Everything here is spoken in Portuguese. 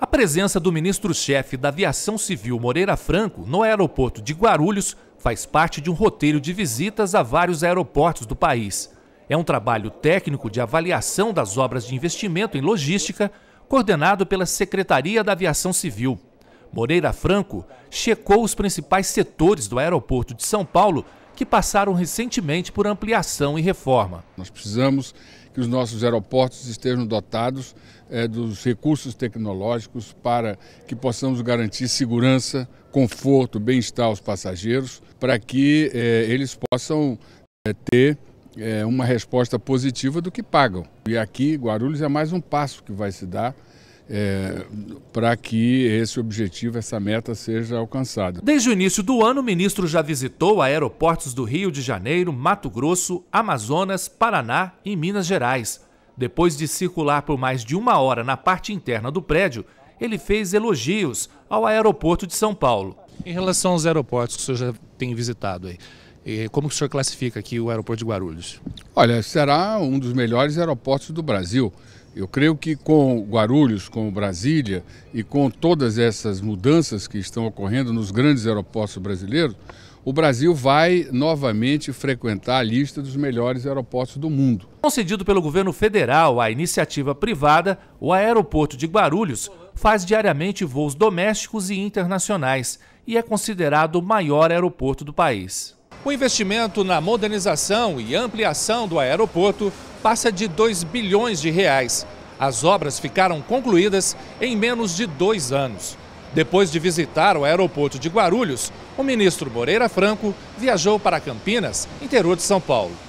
A presença do ministro-chefe da Aviação Civil Moreira Franco no aeroporto de Guarulhos faz parte de um roteiro de visitas a vários aeroportos do país. É um trabalho técnico de avaliação das obras de investimento em logística, coordenado pela Secretaria da Aviação Civil. Moreira Franco checou os principais setores do aeroporto de São Paulo que passaram recentemente por ampliação e reforma. Nós precisamos que os nossos aeroportos estejam dotados é, dos recursos tecnológicos para que possamos garantir segurança, conforto, bem-estar aos passageiros, para que é, eles possam é, ter uma resposta positiva do que pagam. E aqui, Guarulhos é mais um passo que vai se dar é, para que esse objetivo, essa meta seja alcançada. Desde o início do ano, o ministro já visitou aeroportos do Rio de Janeiro, Mato Grosso, Amazonas, Paraná e Minas Gerais. Depois de circular por mais de uma hora na parte interna do prédio, ele fez elogios ao aeroporto de São Paulo. Em relação aos aeroportos que o senhor já tem visitado aí, como o senhor classifica aqui o aeroporto de Guarulhos? Olha, será um dos melhores aeroportos do Brasil. Eu creio que com Guarulhos, com Brasília e com todas essas mudanças que estão ocorrendo nos grandes aeroportos brasileiros, o Brasil vai novamente frequentar a lista dos melhores aeroportos do mundo. Concedido pelo governo federal à iniciativa privada, o aeroporto de Guarulhos faz diariamente voos domésticos e internacionais e é considerado o maior aeroporto do país. O investimento na modernização e ampliação do aeroporto passa de 2 bilhões de reais. As obras ficaram concluídas em menos de dois anos. Depois de visitar o aeroporto de Guarulhos, o ministro Moreira Franco viajou para Campinas, interior de São Paulo.